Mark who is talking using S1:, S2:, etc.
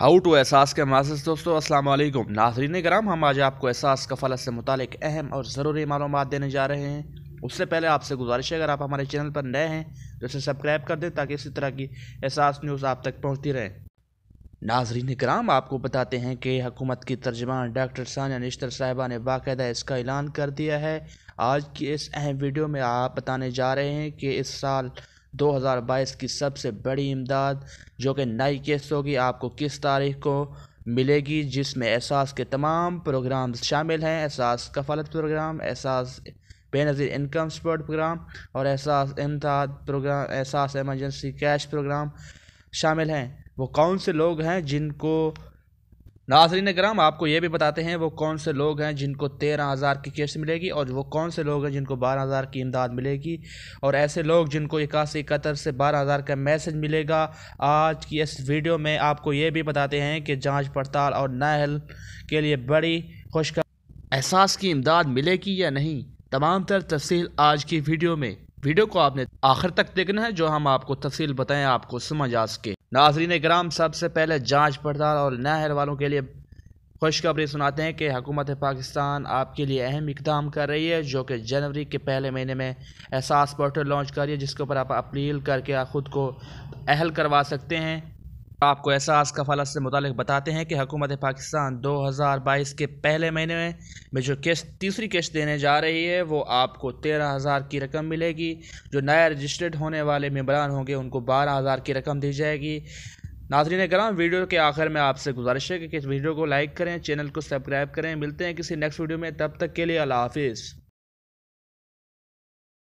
S1: how to एहसास के माजिज दोस्तों अस्सलाम वालेकुम नाजरीन कराम हम आज आपको एहसास कफलत से मुतलिक अहम और ज़रूरी मालूम देने जा रहे हैं उससे पहले आपसे गुजारिश है अगर आप हमारे चैनल पर नए हैं तो इसे सब्सक्राइब कर दें ताकि इसी तरह की एहसास न्यूज़ आप तक पहुंचती रहे नाजरीन कराम आपको बताते हैं कि हुकूमत की तर्जमान डॉक्टर सानिया निश्तर साहिबा ने बाकायदा इसका ऐलान कर दिया है आज की इस अहम वीडियो में आप बताने जा रहे हैं कि इस साल 2022 की सबसे बड़ी इमदाद जो कि नई किस्त होगी आपको किस तारीख को मिलेगी जिसमें एहसास के तमाम प्रोग्राम शामिल हैं एहसास कफालत प्रोग्राम एहसास बेनज़ीर इनकम सपोर्ट प्रोग्राम और एहसास इमदाद प्रोग्राम एहसास एमरजेंसी कैश प्रोग्राम शामिल हैं वो कौन से लोग हैं जिनको नाजरीन ग्राम आपको ये भी बताते हैं वो कौन से लोग हैं जिनको तेरह हज़ार की किस्त मिलेगी और वो कौन से लोग हैं जिनको बारह हज़ार की इमदाद मिलेगी और ऐसे लोग जिनको इक्यासी इकहत्तर से बारह हज़ार का मैसेज मिलेगा आज की इस वीडियो में आपको ये भी बताते हैं कि जांच पड़ताल और नहल के लिए बड़ी खुशक एहसास की इमदाद मिलेगी या नहीं तमाम तर तफसील आज की वीडियो में वीडियो को आपने आखिर तक देखना है जो हम आपको तफसील बताएँ आपको समझ आ सके नाजरीन ग्राम सबसे पहले जाँच पड़ताल और नहर वालों के लिए खुशखबरी सुनाते हैं कि हुकूमत पाकिस्तान आपके लिए अहम इकदाम कर रही है जो कि जनवरी के पहले महीने में एहसास पोर्टल लॉन्च कर रही है जिसके ऊपर आप अपील करके आप ख़ुद को अहल करवा सकते हैं आपको एहसास कफालत से मुतल बताते हैं कि हुकूमत पाकिस्तान 2022 के पहले महीने में, में जो किस्त तीसरी किस्त देने जा रही है वो आपको तेरह हज़ार की रकम मिलेगी जो नया रजिस्टर्ड होने वाले मेम्बरान होंगे उनको बारह हज़ार की रकम दी जाएगी नाजरीन कराम वीडियो के आखिर में आपसे गुजारिश है कि इस वीडियो को लाइक करें चैनल को सब्सक्राइब करें मिलते हैं किसी नेक्स्ट वीडियो में तब तक के लिए अला हाफिज़